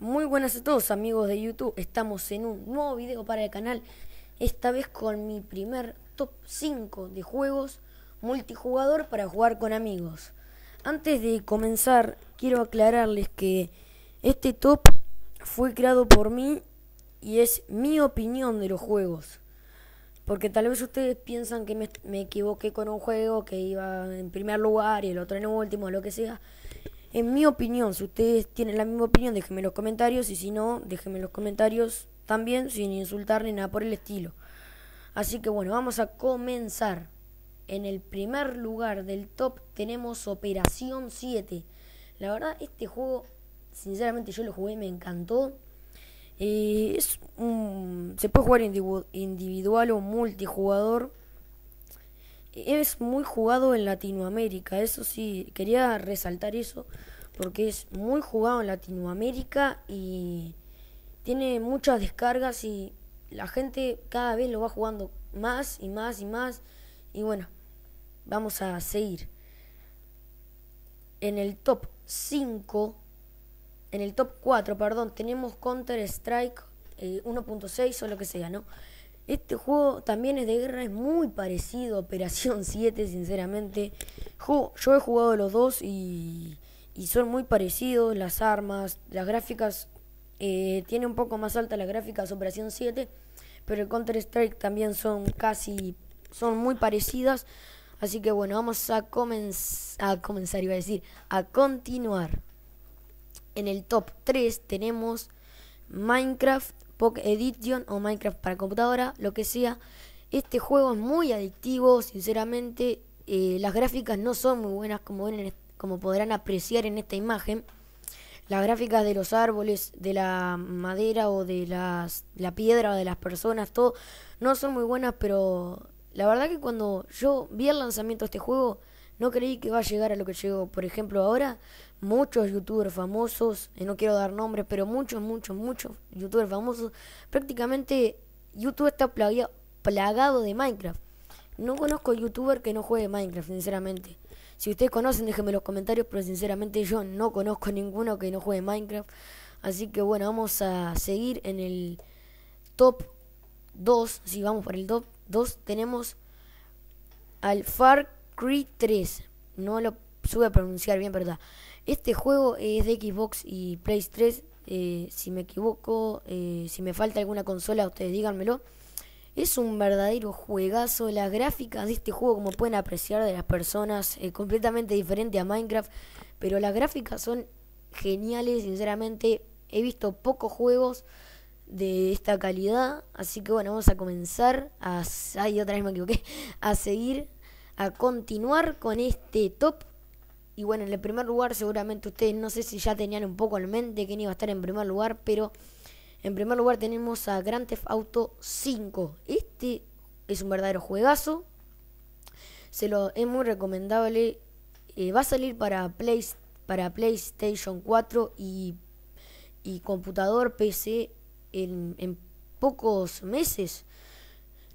Muy buenas a todos amigos de YouTube, estamos en un nuevo video para el canal, esta vez con mi primer top 5 de juegos multijugador para jugar con amigos. Antes de comenzar, quiero aclararles que este top fue creado por mí y es mi opinión de los juegos. Porque tal vez ustedes piensan que me, equivoqué con un juego que iba en primer lugar y el otro en último, lo que sea. En mi opinión, si ustedes tienen la misma opinión, déjenme los comentarios y si no, déjenme los comentarios también sin insultar ni nada por el estilo. Así que bueno, vamos a comenzar. En el primer lugar del top tenemos Operación 7. La verdad, este juego, sinceramente yo lo jugué, me encantó. Eh, es se puede jugar individual o multijugador es muy jugado en Latinoamérica, eso sí, quería resaltar eso, porque es muy jugado en Latinoamérica y tiene muchas descargas y la gente cada vez lo va jugando más y más y más. Y bueno, vamos a seguir. En el top 5, en el top 4, perdón, tenemos Counter Strike 1.6 eh, o lo que sea, ¿no? Este juego también es de guerra, es muy parecido a Operación 7, sinceramente. Yo, he jugado los dos y, son muy parecidos las armas, las gráficas. Eh, tiene un poco más alta las gráficas Operación 7, pero el Counter-Strike también son casi, son muy parecidas. Así que bueno, vamos a, a comenzar, iba a decir, a continuar. En el top 3 tenemos Minecraft Pocket Edition o Minecraft para computadora, lo que sea. Este juego es muy adictivo, sinceramente. Eh, las gráficas no son muy buenas como, ven como podrán apreciar en esta imagen. Las gráficas de los árboles, de la madera o de la piedra o de las personas, todo, no son muy buenas, pero la verdad que cuando yo vi el lanzamiento de este juego, no creí que va a llegar a lo que llegó. Por ejemplo, ahora muchos youtubers famosos, no quiero dar nombres, pero muchos, muchos, muchos youtubers famosos, prácticamente YouTube está plagado de Minecraft. No conozco youtuber que no juegue Minecraft, sinceramente. Si ustedes conocen, déjenme los comentarios, pero sinceramente yo no conozco ninguno que no juegue Minecraft. Así que bueno, vamos a seguir en el top 2. Si vamos para el top 2, tenemos al FARC. Creed 3. No lo sube a pronunciar bien, pero Este juego es de Xbox y Play 3. Eh, si me equivoco, eh, si me falta alguna consola, ustedes díganmelo. Es un verdadero juegazo. Las gráficas de este juego, como pueden apreciar de las personas, es completamente diferente a Minecraft. Pero las gráficas son geniales, sinceramente. He visto pocos juegos de esta calidad. Así que bueno, vamos a comenzar. A... otra vez me equivoqué. A seguir a continuar con este top. Y bueno, en el primer lugar seguramente ustedes no sé si ya tenían un poco en mente quién iba a estar en primer lugar, pero en primer lugar tenemos a Grand Theft Auto 5. Este es un verdadero juegazo. Se lo es muy recomendable. Eh, va a salir para, Play, para PlayStation 4 y, y computador PC en pocos meses.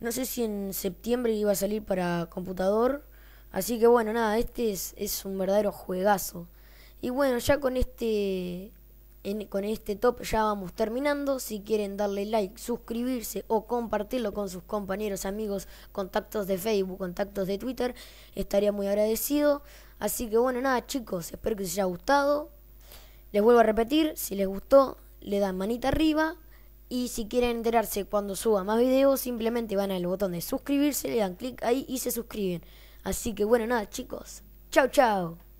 No sé si en septiembre iba a salir para computador. Así que bueno, nada, este es, es un verdadero juegazo. Y bueno, ya con este con este top ya vamos terminando. Si quieren darle like, suscribirse o compartirlo con sus compañeros, amigos, contactos de Facebook, contactos de Twitter, estaría muy agradecido. Así que bueno, nada chicos, espero que les haya gustado. Les vuelvo a repetir, si les gustó, le dan manita arriba. Y si quieren enterarse cuando suba más videos, simplemente van al botón de suscribirse, le dan clic ahí y se suscriben. Así que bueno, nada chicos. Chao, chao.